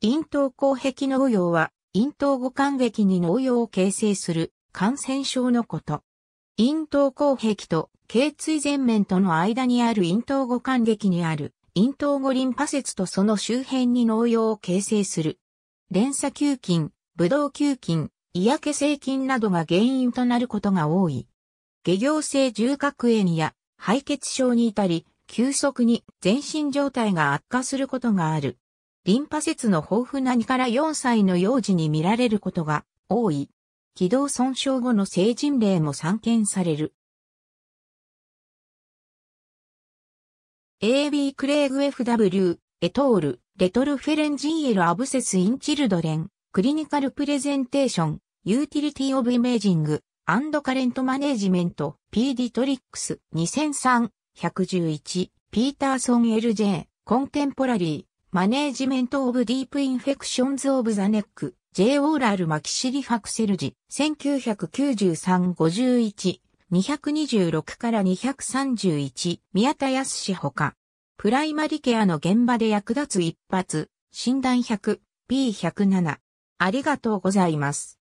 咽頭後壁の応用は、咽頭後間壁に脳用を形成する感染症のこと。咽頭後壁と頸椎前面との間にある咽頭後間壁にある咽頭後輪ンパ節とその周辺に脳用を形成する。連鎖球菌、ブドウ球菌、嫌気性菌などが原因となることが多い。下行性重核炎や敗血症に至り、急速に全身状態が悪化することがある。リンパ節の豊富な2から4歳の幼児に見られることが多い。軌道損傷後の成人例も散見される。AB クレイグ FW、エトール、レトルフェレンジンエルアブセスインチルドレン、クリニカルプレゼンテーション、ユーティリティオブイメージング、アンドカレントマネージメント、ピーディトリックス、2003、111、ピーターソン LJ、コンテンポラリー、マネージメント・オブ・ディープ・インフェクションズ・オブ・ザ・ネック、J・ オーラル・マキシリ・ファクセルジ、1993-51、226から231、宮田康氏ほか、プライマリケアの現場で役立つ一発、診断100、P107。ありがとうございます。